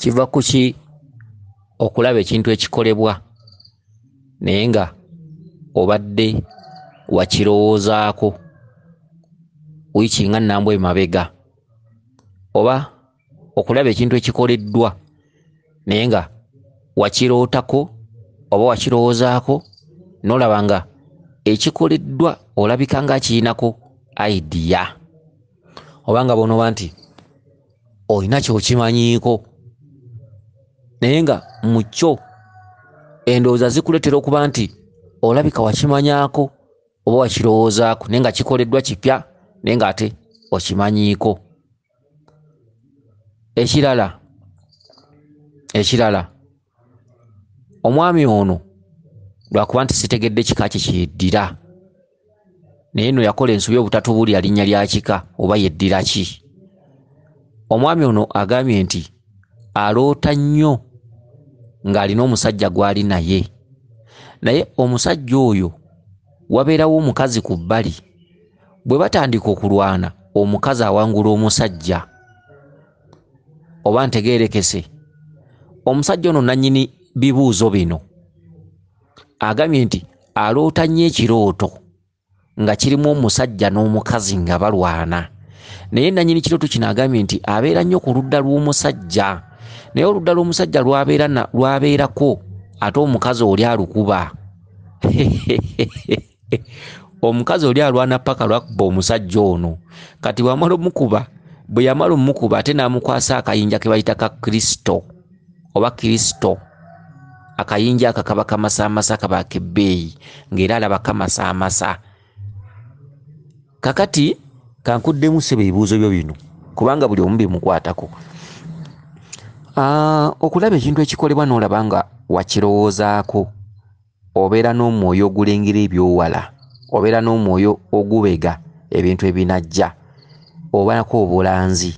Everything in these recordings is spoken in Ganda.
kiva ku ki okulaba ekintu ekikolebwa naye nga obadde wakirowoozaako wiiki nga nambw emabega oba okulaba ekintu ekikoleddwa naye nga wakirootako oba wakirowoozaako nolaba nga ekikoleddwa olabika ngaakirinako idiya obanga bonoba nti olina kyokimanyiiko naye nga mu kyo endowooza zikuleetera okuba nti olabika wakimanyaako oba wakirowoozaako naye nga kikoleddwa kipya naye nga ate okimanyiiko ekirala ekirala omwami ono lwakuba nti sitegedde kika kyekyeddira naye no yakola ensobi obutatubuulira linnya lya kika oba yeddira ki omwami ono agambye nti aloota nnyo ng'alina omusajja gw'ali naye naye omusajja oyo wabeerawo omukazi ku bbali bwe batandika okulwana omukazi awangula omusajja oba ntegeerekese omusajja ono nannyini bibuuzo bino agambye nti aloota nnyo ekirooto nga kirimu omusajja n'omukazi nga balwana naye nanyini kirooto kino agambye nti abeera nnyo ku ludda lw'omusajja naye oludda lw'omusajja lwabeerako ate omukazi oli alukuba omukazi oli alwana paka lwakuba omusajja ono kati wamala omukuba bwe yamala omukuba ate n'amukwasa akayinja ke bayita ka kristo oba kristo akayinja aka kaba kamasaamasa kaba kebbeeyi ng'era alaba kamasaamasa kakati kankuddemu sebe ebibuuzo byo bino kubanga buli omu bimukwatako ah, okulaba ekintu ekikolebwa n'olaba nga wakirowoozaako obeera n'omwoyo ogulengera ebyowala obeera n'omwoyo ogubega ebintu ebinajja obako obulanzi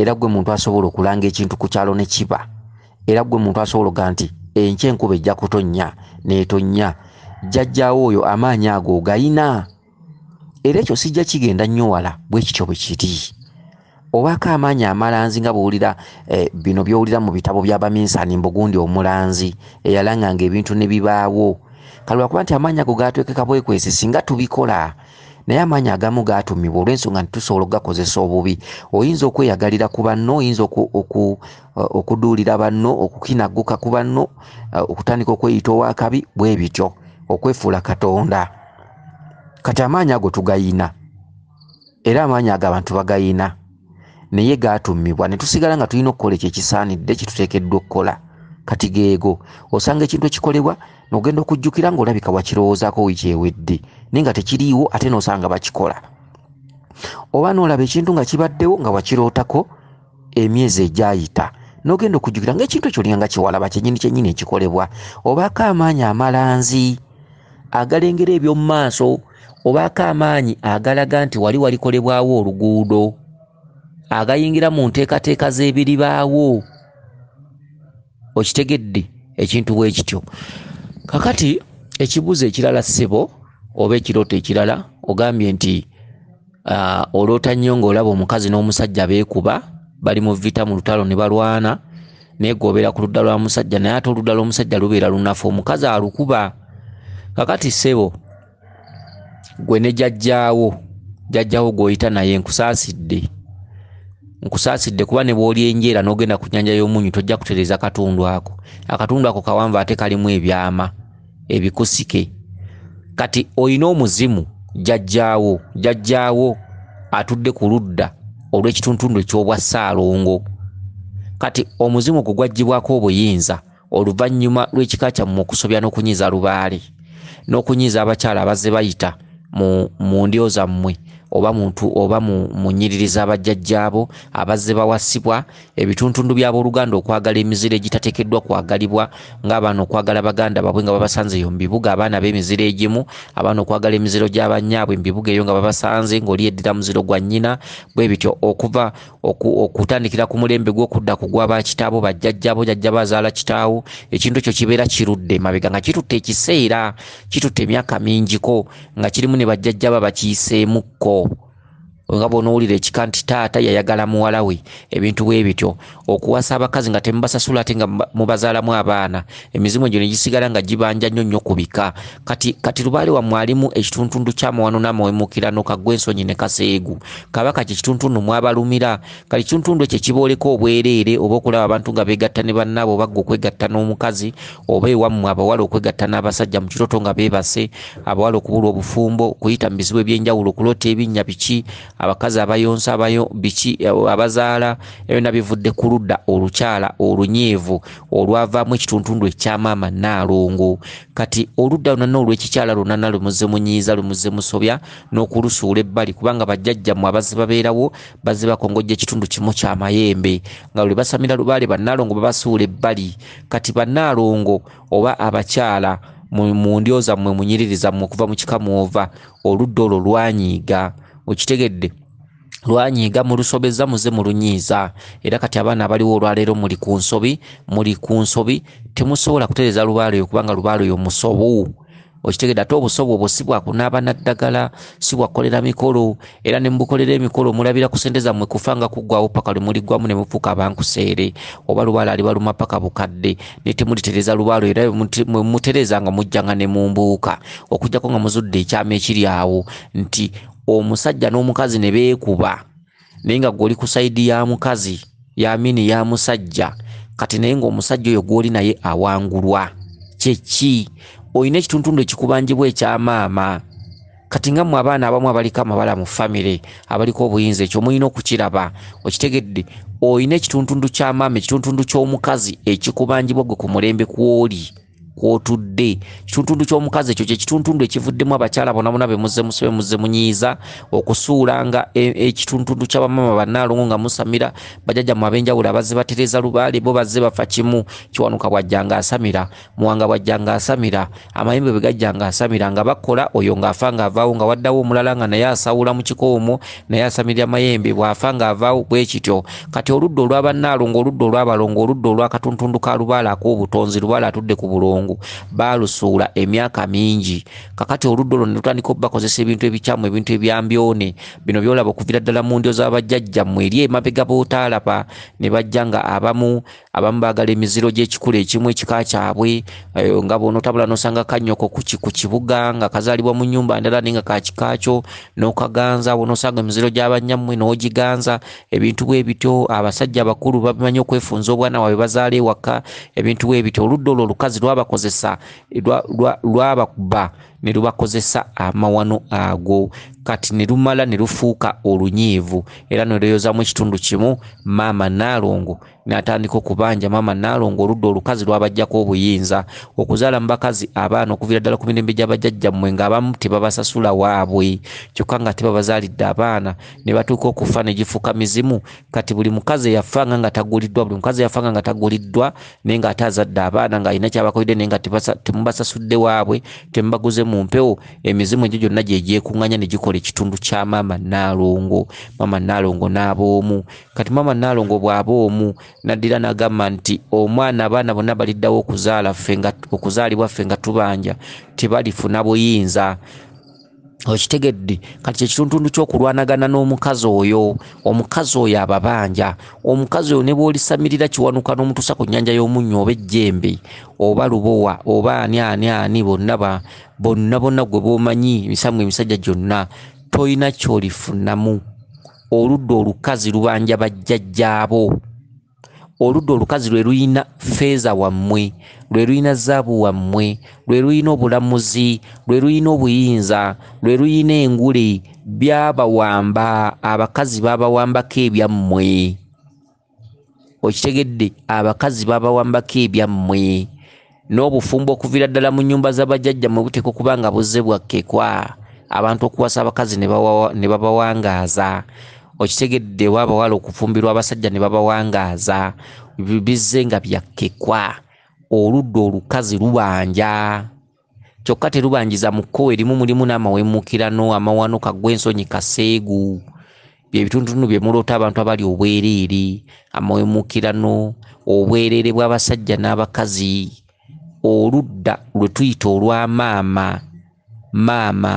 era gwe muntu asobola okulanga ekintu ku kyalo ne kiba era gwe muntu asobola oga nti enky enkuba ejja kutonnya n'etonnya jjajjawo oyo amaanyi ago ogayina era ekyo sijja kigenda nnyo wala bwe kityo bwe kiri obaako amaanyi amalanzi nga bwowulira eh, bino byowulira mu bitabo by'abaminsani mbugundi omulanzi eyalanganga ebintu ne bibaawo kale lwakuba nti amaanyi ago gaatwekeka bwekwesi singa tubikola naye amaanyi agamu gaatumibwa olw'ensonga ntitusobola okugakozesa obubi oyinza okweyagalira ku banno oyinza eh, okuduulira banno okukinagguka ku banno eh, okutandika okweyita owakabi bwe bityo okwefuula katonda kati amaanyi ago tugayina era amaanyi ago abantu bagayina naye gaatumibwa ne tusigala nga tulina okukola ekyo ekisaanidde kituteekeddwa okukola kati geego osanga ekintu ekikolebwa nogenda okujjukira nga olabika wakirowoozaako wekyewedde naye nga tekiriiwo ate noosanga bakikola oba noolaba ekintu nga kibaddewo nga wakirootako emyezi egyayita nogenda okujjukira nga ekintu ekyo olinanga kiwalaba kyenyini kyenyini ekikolebwa obaako amaanyi amalanzi agalengera ebyomu maaso obaako amaanyi agalaga nti wali walikolebwawo oluguudo agayingira mu nteekateeka z'ebiribaawo okitegedde ekintu bwe kityo kakati ekibuzo ekirala ssebo oba ekirooto ekirala ogambye nti oloota nnyo ng'olaba omukazi n'omusajja beekuba bali mu vita mu lutalo ne balwana naye gobeera ku ludda lwa musajja naye ate oludda lw'omusajja lubeera lunafu omukazi alukuba kakati ssebo gwe ne jjajjaawo jjajjaawo gwoyita naye nkusaasidde nkusaasidde kuba ne bwoli enjeera n'ogenda ku nnyanja y'omunyu tojja kutereeza katundu ako akatundu ako kawanvu ate kalimu ebyama ebikusike kati olina omuzimu jjajjaawo jjajjaawo atudde ku ludda olw'ekitundutundu ekyobwa saalongo kati omuzimu ogwo gwaggibwako obuyinza oluvannyuma lw'ekika kyammwe okusobya n'okunyiiza lubaale n'okunyiiza abakyala abazze bayita mu mu ndio za mmwe oba muntu oba munyiririza bajjajjaabo abazze bawasibwa ebitundutundu byaboluganda okwagala emizira egitatekeddwa kwagalibwa ngaabaana okwagala baganda baabwe nga babasanze eyo mubibuga abaana bemizira egimu abaana okwagala emiziro gyabanyaabwe mubibuga eyo nga babasanze ngaoli eddira muziro gwa nnyina bwe bityo okuva okutandikira ku mulembe gwokudda kugwaba kitaabo bajjajjaabo jajja bazaala kitaawo ekintu ekyo kibeera kirudde mabega nga kitutta ekiseera kitutta emyaka mingiko nga kirimu ne bajjajjaabo bakiyiseemukko nga bwonoowulira ekika nti taata yayagala muwala we ebintu bwe bityo okuwasa abakazi nga temubasasula ate nga mubazaalamu abaana emizimu egyo ne gisigala nga gibanja nnyo nnyo ku bika kati kati lubaale wamwalimu ekitundutundu kyamuwano n'amawemukirano kagw'ensonyi ne kaseegu kabaka kyekitundutundu mwabalumira kati kitundutundu ekyo kiboleka obwereere oba okulaba abantu nga beegatta ne bannaabo bagga okwegatta n'omukazi oba ewammwe abawala okwegatta n'abasajja mu kitoto nga beebase abawala okubula obufumbo okuyita mu bizibu eby'enjawulo okulota ebinnya biki abakazi abayonsa biki abazaala ebyona bivudde ku ludda olukyala olunyiivu olwavaamu ekitundutundu ekyamaama naalongo kati oludda lunana olwekikyala lunana lumuze munyiiza lumuze musobya n'okulusuula ebbali kubanga bajjajjammwe abazze babeerawo bazze bakongojja ekitundu kimu kyamayembe nga lwe basamira lubaale bannaalongo babasuula ebbali kati bannaalongo oba abakyala mu ndyo zammwe munyiriri zammwe okuva mu kikamuova oludda olwo lwanyiiga okitegedde lwanyiiga mulusobeza muze mulunyiiza era kati abaana abaliwo olwaleero muli ku nsobi muli ku nsobi temusobola kutereza lubaale oyo kubanga lubaale oyo musobu okitegedde ate obusobu obwo si bwakunaaba naddagala si bwakolera mikolo era ne mubukolera emikolo mulabira ku sente zammwe kufa nga kuggwawo paka lwemuliggwamu ne mufuuka abankuseere oba lubaale alibaluma paka bukadde ne temulitereza lubaale era mutereeza nga mujjanga ne mumbuuka okugjako nga muzudde ekyama ekiri awo nti omusajja n'omukazi ne beekuba naye nga gweoli ku sayidi ya mukazi yamini ya musajja kati naye ngaomusajja oyo gwoli naye awangulwa kyeki olina ekitundutundu ekikubanjibwa ekyamaama kati nga mwe abaana abamu abaliko amabala mu famire abaliko obuyinza ekyo mulina okukiraba okitegedde olina ekitundutundu kyamaama ekitundutundu ky'omukazi ekikubanjibwa gwe ku mulembe kwoli kwotudde kituntundu kyomukazi ekyo kyekituntundu ekivuddemu abakyala bonabona bemuzemusbemuze munyiiza okusuula nga e, ekituntundu kyabamama banalungu nga musamira bajaja mwabenjawulo abaze batereza lubaale bo baze bafa kimu kiwanuka bwajjanga asamira muwanga bwajjanga asamira amayembe bwegajjanga asamira nga bakola oyo ngaafa ngaavaawo nga waddawo omulala nga naye asawula mukikoomo naye asamirira mayembe bwafa ngaavaawo bwekityo kati oludda olwabanalungu oludda olwabalongo oludda olwakatuntundu kalubaale akobutonzi lubaale atudde ku bulongo bazungu balusuula emyaka mingi kakati oludda olwo nelutandika obubakozesa ebintu ebikyamu ebintu ebyambyone bino byolaba okuvira ddala mu ndyo zabajjajjammwe eri emabega botalaba ne bajja nga abamu abamu baagala emiziro gyekikulu ekimu ekika kyabwe nga bonotabula nosanga kanyoko ku kibuga nga kazalibwa mu nyumba ndala naye nga kakikaakyo nokaganza bonosanga emiziro gyabanyammwe nogiganza ebintu bwebityo abasajja abakulu bamanyi okwefunza obwana wabwe bazaala ewaka ebintu bwebityo oluddi olwo olukazi lwabakozesa lwabakuba lwa, lwa ne lubakozesa amawano ago kati ne lumala ne lufuuka olunyiivu era nolyoyozamu ekitundu kimu maama naalongo natandika okubanja maama naalongo oludda olukazi lwabajjako obuyinza okuzaala mu bakazi abaana okuviira ddala ku mirembe gyabajjajjammwe ngaabamu tebabasasula waabwe kyokka nga tebabazaalidde abaana ne batuuka okufa ne gifuuka mizimu kati buli mukazi eyafanga nga taguliddwa buli mukazi eyafanga nga taguliddwa naye ngaate azadde abaana ngaalina kyabakolidde naye nga temubasasudde waabwe temubaguzemu mumpewo emizimu egyo gyonna gyegyekuŋanya negikola ekitundu kya maama nalongo maama nalongo nabaomu kati maama nalongo bwaba omu naddira nagamba nti omwana abaana bonna baliddawo okuzaalibwaffe nga tubanja tebalifuna buyinza okitegedde kati kyekituntundu kyokulwanagana n'omukazi oyo omukazi oyo ababanja omukazi oyo ne bwolisamirira kiwanuka n'omutuusa ku nnyanja y'omunnya oba ejjembe oba lubowa oba ani ani ani bonna bonna bonna gwe bomanyi misamu emisajja gyonna toyina kyolifunamu oludda olukazi lubanja bajjajjaabo oludda olukazi lwe luyina feeza wammwe lwe luyina zaabu wammwe lwe luyina obulamuzi lwe luyina obuyinza lwe luyina engule byabawamba abakazi babawambako ebyammwe okitegedde abakazi babawambako ebyammwe n'obufumbo okuviira ddala mu nyumba z'abajajjammwe buteeka okuba nga buzze bwakkekwa abantu okuwasa abakazi ne babawangaaza okitegedde waabawala okufumbirwa abasajja ne babawangaaza bizze nga byakkekwa oludda olukazi lubanja kyokka terubanjiza mu kkowe erimu mulimu n'amawemukirano amawano kagw'ensonyi kaseegu byebitundutundu bye muloota abantu abali obwereere amawemukirano obwereere bw'abasajja n'abakazi oludda lwe tuyita olwa maama maama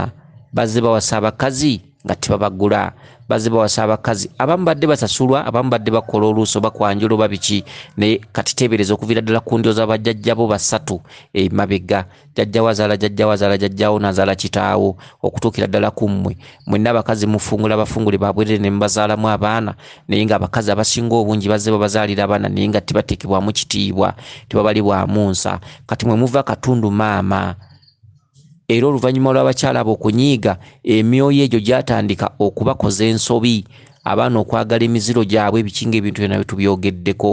bazze bawasa abakazi nga tebabagula baze bawasa abakazi abamu badde basasulwa abamu badde bakola oluuso bakwanjula oba biki naye kati teebereza okuviira ddala ku ndyo zaba jjajjabo basatu emabega jjajjawo azaala jjajjawo azaala jjajjawo nazaala kitaawo okutuukira ddala ku mmwe mwenna abakazi mufungula abafungule babwerere ne mubazaalamu abaana naye nga abakazi abasinga obungi baze babazaalira abaana naye nga tebateekebwamu kitiibwa tebabalibwamu nsa kati mwe muva katundu maama era oluvannyuma lw'abakyala abo okunyiiga emyoyo egyo gyatandika okubakoza ensobi abaana okwagala emiziro gyabwe ebikinga ebintu byonna bye tubyogeddeko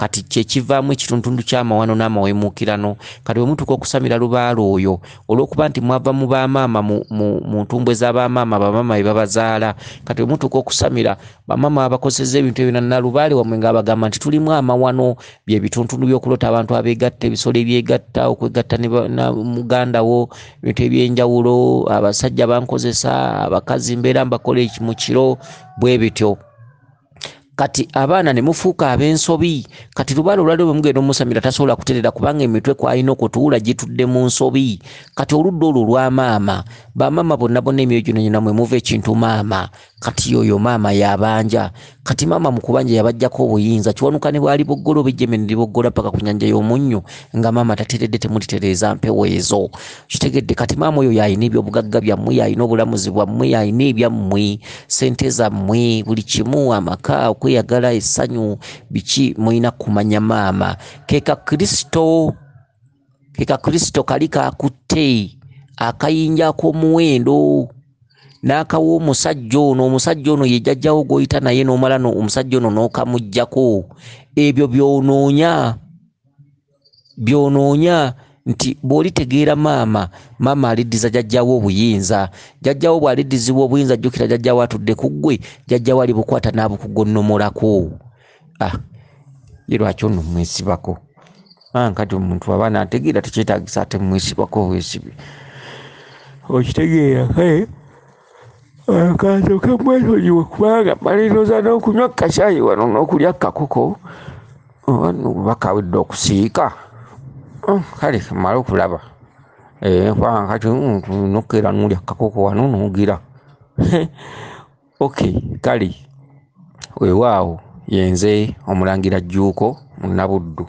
kati kyekivaamu ekitundutundu kyamawano n'amawemukirano kati bwemutuka okusamira lubaala oyo olwokuba nti mwava mu bamaama mu ntumbwe zabamaama bamaama ebabazaala kati bwemutuka okusamira bamaama abakozesa ebintu ebyo nalubaale wamwe ngaabagamba nti tulimu amawano byebitundutundu byokulota abantu abegatta ebisolo ebyegatta okwegatta nmugandawo ebintu ebyenjawulo abasajja bankozesa abakazi mbeera mbakola mu kiro bwe bityo kati abaana ne mufuuka ab'ensobi kati lubaale olwaliro bwe mugenda omusamira tasobola kutereera kubanga emitwe kwalina okutuula gitudde mu nsobi kati oludda olwo lwa maama bamaama bonna bonna emyoyo gyonnyonna mwe muva ekintu maama kati oyo maama yabanja kati maama mukubanja yabajjako obuyinza kiwanuka ne bwali boggolo bijemene libogola paka ku nyanja y'omunnyo nga maama tateredde temulitereeza mpewo ezo kitegedde kati maama oyo yalina ebyobugagga byammwe yalina obulamuzi bwammwe yalina ebyammwe sente zammwe buli kimu amaka okweyagala essanyu biki mulina kumanya maama keka kristo keka kristo kali kakutte akayinja ak'omuwendo n'akawa omusajja ono omusajja ono yejjajjawo gwoyita naye nomala omusajja ono n'okamuggyako ebyo byononya byonoonya nti bw'olitegeera maama maama aliddiza jjajjawo obuyinza jjajjawo bw'aliddizibwa obuyinza jjukira jjajjawo atudde ku ggwe jjajjawo alibukwata n'abukugonnomolako ah, ye lwaki ono mwesibako ankati ah, omuntu aba nategeera tekyetagisa ate mwesibako wesibe okitegeera kae eh? hey. akantu kamwetonyiwe kubanga baliroza n'okunywa kukacayi wano n'okulya kakoko oba nobakawedde okusiika oh, kale mala okulaba eh, kubanakatinokera hmm, nolya kakoko wano nogira ok kale wewaawo yenze omulangira jjuuko munabuddu